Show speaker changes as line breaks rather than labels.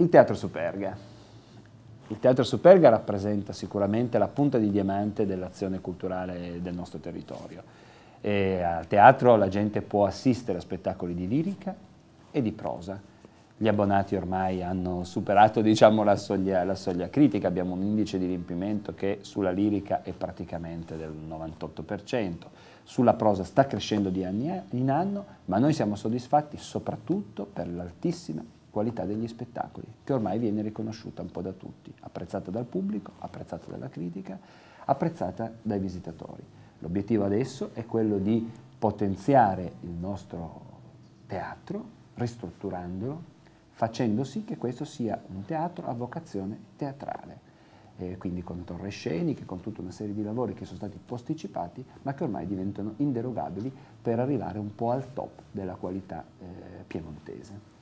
Il Teatro Superga. Il Teatro Superga rappresenta sicuramente la punta di diamante dell'azione culturale del nostro territorio. E al teatro la gente può assistere a spettacoli di lirica e di prosa. Gli abbonati ormai hanno superato diciamo, la, soglia, la soglia critica, abbiamo un indice di riempimento che sulla lirica è praticamente del 98%, sulla prosa sta crescendo di anno in anno, ma noi siamo soddisfatti soprattutto per l'altissima qualità degli spettacoli, che ormai viene riconosciuta un po' da tutti, apprezzata dal pubblico, apprezzata dalla critica, apprezzata dai visitatori. L'obiettivo adesso è quello di potenziare il nostro teatro, ristrutturandolo, facendo sì che questo sia un teatro a vocazione teatrale, eh, quindi con torre sceniche, con tutta una serie di lavori che sono stati posticipati, ma che ormai diventano inderogabili per arrivare un po' al top della qualità eh, piemontese.